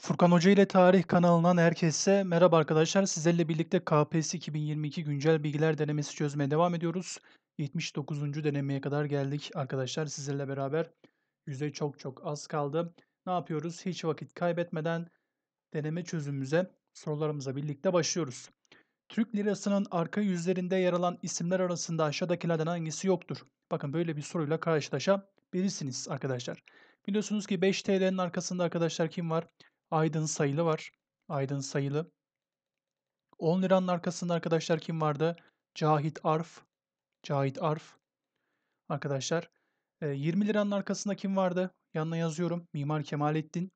Furkan Hoca ile Tarih kanalından herkese merhaba arkadaşlar. Sizlerle birlikte KPSS 2022 güncel bilgiler denemesi çözmeye devam ediyoruz. 79. denemeye kadar geldik arkadaşlar sizlerle beraber. yüze çok çok az kaldı. Ne yapıyoruz? Hiç vakit kaybetmeden deneme çözümümüze, sorularımıza birlikte başlıyoruz. Türk lirasının arka yüzlerinde yer alan isimler arasında aşağıdakilerden hangisi yoktur? Bakın böyle bir soruyla karşılaşabilirsiniz arkadaşlar. Biliyorsunuz ki 5 TL'nin arkasında arkadaşlar kim var? Aydın Sayılı var. Aydın Sayılı. 10 liranın arkasında arkadaşlar kim vardı? Cahit Arf. Cahit Arf. Arkadaşlar 20 e, liranın arkasında kim vardı? Yanına yazıyorum. Mimar Kemalettin.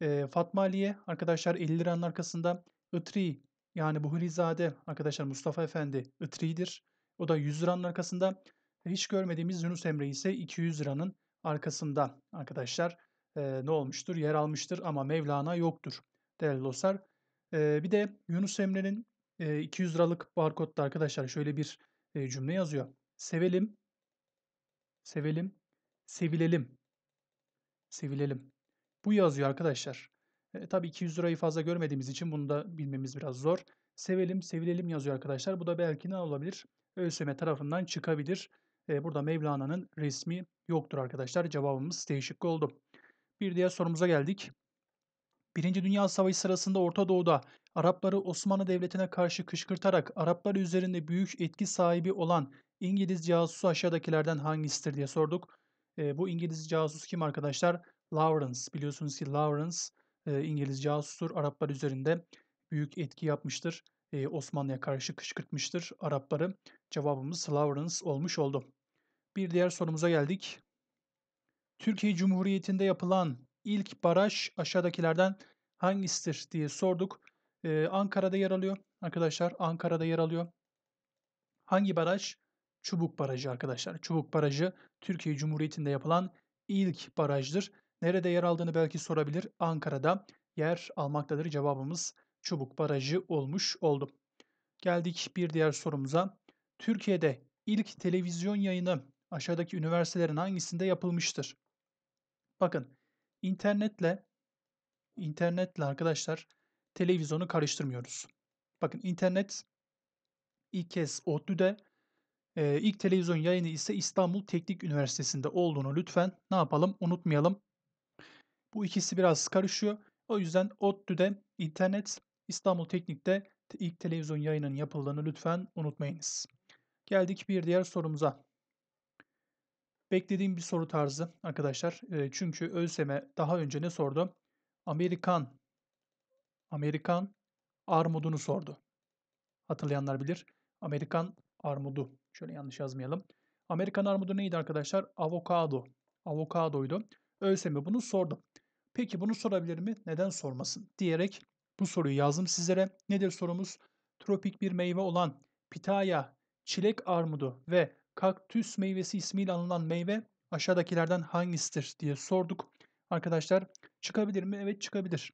E, Fatma Aliye arkadaşlar 50 liranın arkasında Itri yani Buhulizade arkadaşlar Mustafa Efendi Itri'dir. O da 100 liranın arkasında. Hiç görmediğimiz Yunus Emre ise 200 liranın arkasında arkadaşlar e, ne olmuştur? Yer almıştır ama Mevlana yoktur değerli dostlar. E, bir de Yunus Emre'nin e, 200 liralık barkodda arkadaşlar şöyle bir e, cümle yazıyor. Sevelim, sevelim, sevilelim, sevilelim. Bu yazıyor arkadaşlar. E, tabii 200 lirayı fazla görmediğimiz için bunu da bilmemiz biraz zor. Sevelim, sevilelim yazıyor arkadaşlar. Bu da belki ne olabilir? ÖSYM tarafından çıkabilir. E, burada Mevlana'nın resmi yoktur arkadaşlar. Cevabımız değişik oldu. Bir diğer sorumuza geldik. Birinci Dünya Savaşı sırasında Orta Doğu'da Arapları Osmanlı Devleti'ne karşı kışkırtarak Araplar üzerinde büyük etki sahibi olan İngiliz casusu aşağıdakilerden hangisidir diye sorduk. E, bu İngiliz casus kim arkadaşlar? Lawrence. Biliyorsunuz ki Lawrence e, İngiliz casustur. Araplar üzerinde büyük etki yapmıştır. E, Osmanlı'ya karşı kışkırtmıştır Arapları. Cevabımız Lawrence olmuş oldu. Bir diğer sorumuza geldik. Türkiye Cumhuriyeti'nde yapılan ilk baraj aşağıdakilerden hangisidir diye sorduk. Ee, Ankara'da yer alıyor arkadaşlar. Ankara'da yer alıyor. Hangi baraj? Çubuk Barajı arkadaşlar. Çubuk Barajı Türkiye Cumhuriyeti'nde yapılan ilk barajdır. Nerede yer aldığını belki sorabilir. Ankara'da yer almaktadır. Cevabımız Çubuk Barajı olmuş oldu. Geldik bir diğer sorumuza. Türkiye'de ilk televizyon yayını aşağıdaki üniversitelerin hangisinde yapılmıştır? Bakın internetle internetle arkadaşlar televizyonu karıştırmıyoruz. Bakın internet ilk kez ODTÜ'de e, ilk televizyon yayını ise İstanbul Teknik Üniversitesi'nde olduğunu lütfen ne yapalım unutmayalım. Bu ikisi biraz karışıyor. O yüzden ODTÜ'de internet, İstanbul Teknik'te ilk televizyon yayının yapıldığını lütfen unutmayınız. Geldik bir diğer sorumuza. Beklediğim bir soru tarzı arkadaşlar. çünkü ölseme daha önce ne sordu? Amerikan Amerikan armudunu sordu. Hatırlayanlar bilir. Amerikan armudu. Şöyle yanlış yazmayalım. Amerikan armudu neydi arkadaşlar? Avokado. Avokadoydu. ölseme bunu sordu. Peki bunu sorabilir mi? Neden sormasın? Diyerek bu soruyu yazdım sizlere. Nedir sorumuz? Tropik bir meyve olan pitaya, çilek armudu ve kaktüs meyvesi ismiyle anılan meyve aşağıdakilerden hangisidir diye sorduk. Arkadaşlar çıkabilir mi? Evet çıkabilir.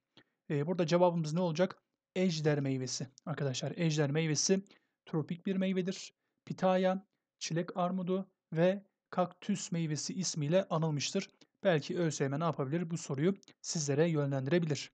Ee, burada cevabımız ne olacak? Ejder meyvesi. Arkadaşlar ejder meyvesi tropik bir meyvedir. Pitaya, çilek armudu ve kaktüs meyvesi ismiyle anılmıştır. Belki ÖSYM ne yapabilir? Bu soruyu sizlere yönlendirebilir.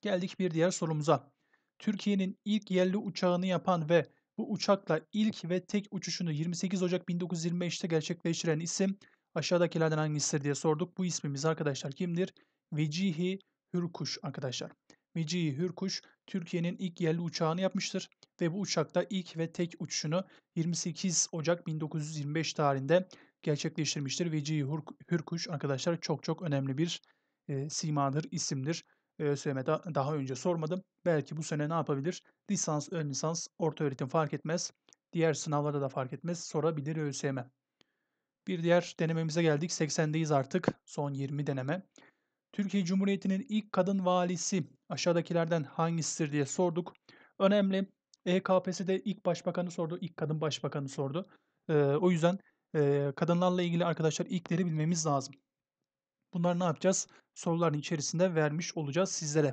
Geldik bir diğer sorumuza. Türkiye'nin ilk yerli uçağını yapan ve bu uçakla ilk ve tek uçuşunu 28 Ocak 1925'te gerçekleştiren isim aşağıdakilerden hangisidir diye sorduk. Bu ismimiz arkadaşlar kimdir? Vecihi Hürkuş arkadaşlar. Vecihi Hürkuş Türkiye'nin ilk yerli uçağını yapmıştır ve bu uçakta ilk ve tek uçuşunu 28 Ocak 1925 tarihinde gerçekleştirmiştir. Vecihi Hürkuş arkadaşlar çok çok önemli bir e, simadır, isimdir. ÖSYM'e da, daha önce sormadım. Belki bu sene ne yapabilir? Lisans, ön lisans, orta öğretim fark etmez. Diğer sınavlarda da fark etmez. Sorabilir ÖSYM. Bir diğer denememize geldik. 80'deyiz artık. Son 20 deneme. Türkiye Cumhuriyeti'nin ilk kadın valisi aşağıdakilerden hangisidir diye sorduk. Önemli. EKPS'de ilk başbakanı sordu, ilk kadın başbakanı sordu. Ee, o yüzden e, kadınlarla ilgili arkadaşlar ilkleri bilmemiz lazım. Bunları ne yapacağız? Soruların içerisinde vermiş olacağız sizlere.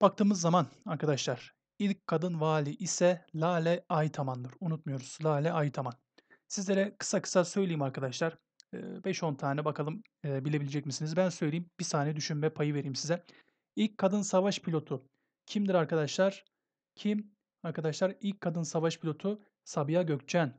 Baktığımız zaman arkadaşlar ilk kadın vali ise Lale Aytaman'dır. Unutmuyoruz Lale Aytaman. Sizlere kısa kısa söyleyeyim arkadaşlar. 5-10 ee, tane bakalım e, bilebilecek misiniz? Ben söyleyeyim. Bir saniye düşünme payı vereyim size. İlk kadın savaş pilotu kimdir arkadaşlar? Kim? Arkadaşlar ilk kadın savaş pilotu Sabiha Gökçen.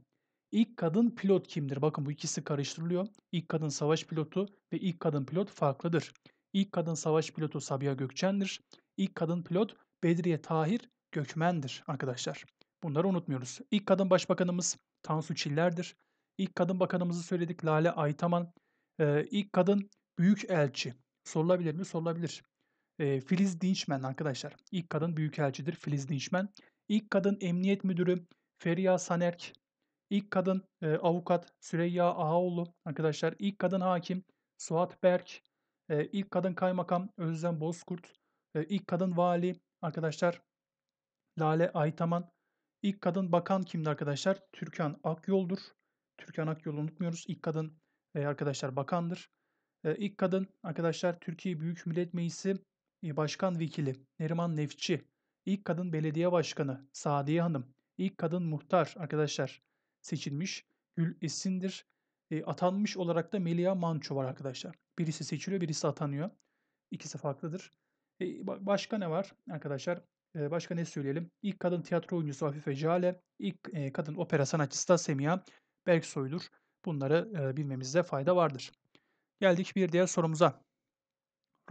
İlk kadın pilot kimdir? Bakın bu ikisi karıştırılıyor. İlk kadın savaş pilotu ve ilk kadın pilot farklıdır. İlk kadın savaş pilotu Sabiha Gökçen'dir. İlk kadın pilot Bedriye Tahir Gökmen'dir arkadaşlar. Bunları unutmuyoruz. İlk kadın başbakanımız Tansu Çiller'dir. İlk kadın bakanımızı söyledik Lale Aytaman. Ee, ilk kadın büyük elçi. Sorulabilir mi? Sorulabilir. Ee, Filiz Dinçmen arkadaşlar. İlk kadın büyük elçidir Filiz Dinçmen. İlk kadın emniyet müdürü Feriha Sanerk İlk kadın e, avukat Süreyya Ağaoğlu arkadaşlar. ilk kadın hakim Suat Berk. E, ilk kadın kaymakam Özlem Bozkurt. E, ilk kadın vali arkadaşlar Lale Aytaman. İlk kadın bakan kimdi arkadaşlar? Türkan Akyol'dur. Türkan Akyol'u unutmuyoruz. İlk kadın e, arkadaşlar bakandır. E, ilk kadın arkadaşlar Türkiye Büyük Millet Meclisi e, Başkan Vekili Neriman Nefçi. İlk kadın belediye başkanı Sadiye Hanım. İlk kadın muhtar arkadaşlar seçilmiş Gül Esin'dir. E, atanmış olarak da Melia Manço var arkadaşlar. Birisi seçiliyor, birisi atanıyor. İkisi farklıdır. E, başka ne var arkadaşlar? E, başka ne söyleyelim? İlk kadın tiyatro oyuncusu Afife Jale, ilk e, kadın opera sanatçısı da Semiha Berksoy'dur. Bunları e, bilmemizde fayda vardır. Geldik bir diğer sorumuza.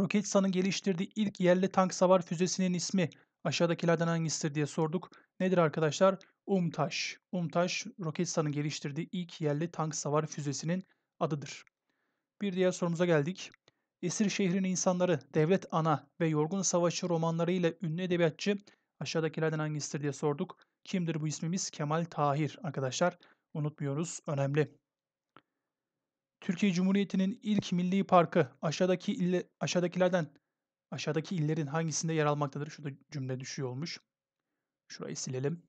Roketsan'ın geliştirdiği ilk yerli tank savar füzesinin ismi aşağıdakilerden hangisidir diye sorduk. Nedir arkadaşlar? UMTAŞ. UMTAŞ, Roketsan'ın geliştirdiği ilk yerli tank savar füzesinin adıdır. Bir diğer sorumuza geldik. Esir şehrin insanları, devlet ana ve yorgun savaşçı romanlarıyla ünlü edebiyatçı aşağıdakilerden hangisidir diye sorduk. Kimdir bu ismimiz? Kemal Tahir arkadaşlar. Unutmuyoruz. Önemli. Türkiye Cumhuriyeti'nin ilk milli parkı aşağıdaki ille, aşağıdakilerden aşağıdaki illerin hangisinde yer almaktadır? Şurada cümle düşüyor olmuş. Şurayı silelim.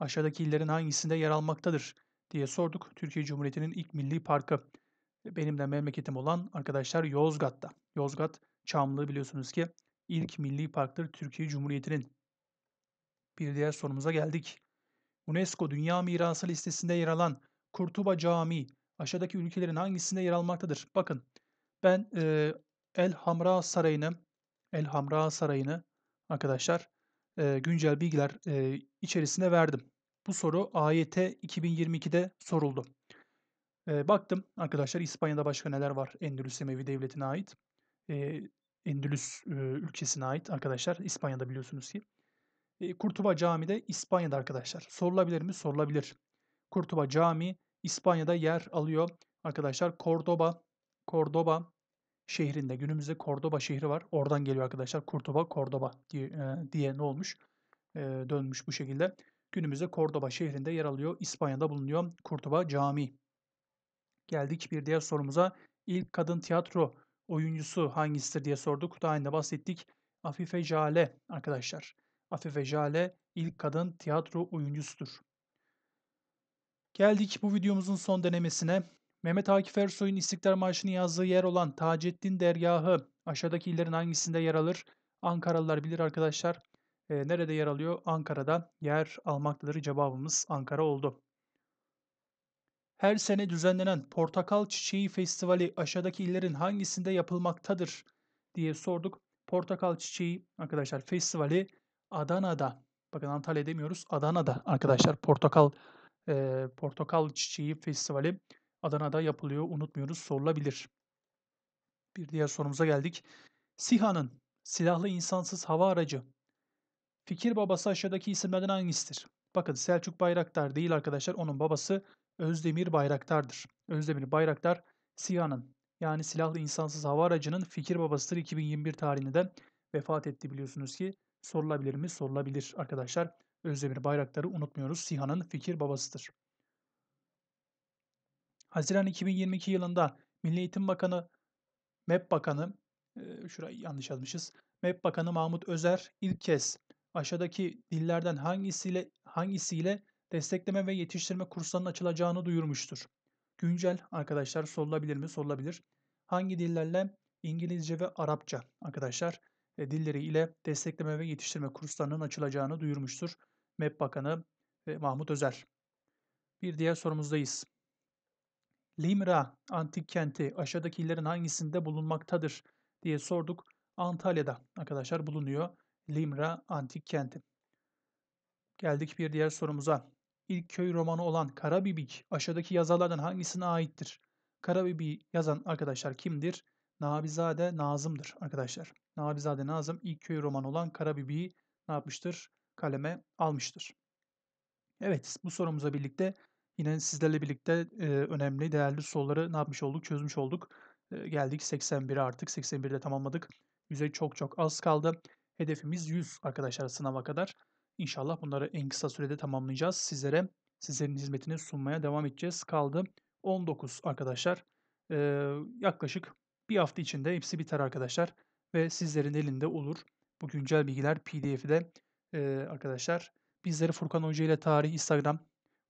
Aşağıdaki illerin hangisinde yer almaktadır diye sorduk. Türkiye Cumhuriyeti'nin ilk milli parkı benim de memleketim olan arkadaşlar Yozgat'ta. Yozgat Çamlı biliyorsunuz ki ilk milli parktır Türkiye Cumhuriyeti'nin. Bir diğer sorumuza geldik. UNESCO Dünya Mirası listesinde yer alan Kurtuba Camii aşağıdaki ülkelerin hangisinde yer almaktadır? Bakın ben e, El Hamra Sarayı'nı El Hamra Sarayı'nı arkadaşlar e, güncel bilgiler e, içerisine verdim. Bu soru AYT 2022'de soruldu. E, baktım arkadaşlar İspanya'da başka neler var Endülüs Emevi Devleti'ne ait. E, Endülüs e, ülkesine ait arkadaşlar. İspanya'da biliyorsunuz ki. E, Kurtuba Camii de İspanya'da arkadaşlar. Sorulabilir mi? Sorulabilir. Kurtuba Camii İspanya'da yer alıyor. Arkadaşlar Cordoba, Cordoba şehrinde günümüzde Kordoba şehri var. Oradan geliyor arkadaşlar. Kurtuba, Kordoba diye, e, diye ne olmuş? E, dönmüş bu şekilde. Günümüzde Kordoba şehrinde yer alıyor. İspanya'da bulunuyor Kurtuba Camii. Geldik bir diğer sorumuza. İlk kadın tiyatro oyuncusu hangisidir diye sorduk. Daha önce bahsettik. Afife Jale arkadaşlar. Afife Jale ilk kadın tiyatro oyuncusudur. Geldik bu videomuzun son denemesine. Mehmet Akif Ersoy'un İstiklal Marşı'nı yazdığı yer olan Taceddin Dergahı aşağıdaki illerin hangisinde yer alır? Ankaralılar bilir arkadaşlar. E, nerede yer alıyor? Ankara'da yer almaktadır. Cevabımız Ankara oldu. Her sene düzenlenen Portakal Çiçeği Festivali aşağıdaki illerin hangisinde yapılmaktadır diye sorduk. Portakal Çiçeği arkadaşlar festivali Adana'da. Bakın Antalya demiyoruz. Adana'da arkadaşlar Portakal e, Portakal Çiçeği Festivali Adana'da yapılıyor. Unutmuyoruz sorulabilir. Bir diğer sorumuza geldik. SİHA'nın silahlı insansız hava aracı fikir babası aşağıdaki isimlerden hangisidir? Bakın Selçuk Bayraktar değil arkadaşlar. Onun babası Özdemir Bayraktar'dır. Özdemir Bayraktar SİHA'nın yani silahlı insansız hava aracının fikir babasıdır 2021 tarihinde vefat etti biliyorsunuz ki sorulabilir mi? Sorulabilir arkadaşlar. Özdemir Bayraktar'ı unutmuyoruz. SİHA'nın fikir babasıdır. Haziran 2022 yılında Milli Eğitim Bakanı, MEP Bakanı, e, şurayı yanlış yazmışız. MEP Bakanı Mahmut Özer ilk kez aşağıdaki dillerden hangisiyle hangisiyle destekleme ve yetiştirme kurslarının açılacağını duyurmuştur. Güncel arkadaşlar sorulabilir mi? Sorulabilir. Hangi dillerle? İngilizce ve Arapça arkadaşlar e, dilleri ile destekleme ve yetiştirme kurslarının açılacağını duyurmuştur. MEP Bakanı e, Mahmut Özer. Bir diğer sorumuzdayız. Limra antik kenti aşağıdaki illerin hangisinde bulunmaktadır diye sorduk. Antalya'da arkadaşlar bulunuyor Limra antik kenti. Geldik bir diğer sorumuza. İlk köy romanı olan Karabibik aşağıdaki yazarlardan hangisine aittir? Karabibik'i yazan arkadaşlar kimdir? Nabizade Nazım'dır arkadaşlar. Nabizade Nazım ilk köy romanı olan Karabibik'i ne yapmıştır? Kaleme almıştır. Evet bu sorumuza birlikte Yine sizlerle birlikte e, önemli, değerli soruları ne yapmış olduk? Çözmüş olduk. E, geldik 81'e artık. 81'de tamamladık. 100'e çok çok az kaldı. Hedefimiz 100 arkadaşlar sınava kadar. İnşallah bunları en kısa sürede tamamlayacağız. Sizlere sizlerin hizmetini sunmaya devam edeceğiz. Kaldı 19 arkadaşlar. E, yaklaşık bir hafta içinde hepsi biter arkadaşlar. Ve sizlerin elinde olur. Bu güncel bilgiler PDF'de e, arkadaşlar. Bizleri Furkan Hoca ile Tarih Instagram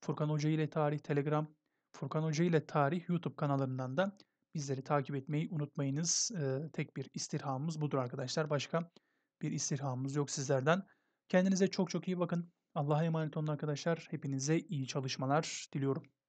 Furkan Hoca ile Tarih Telegram, Furkan Hoca ile Tarih YouTube kanallarından da bizleri takip etmeyi unutmayınız. Ee, tek bir istirhamımız budur arkadaşlar. Başka bir istirhamımız yok sizlerden. Kendinize çok çok iyi bakın. Allah'a emanet olun arkadaşlar. Hepinize iyi çalışmalar diliyorum.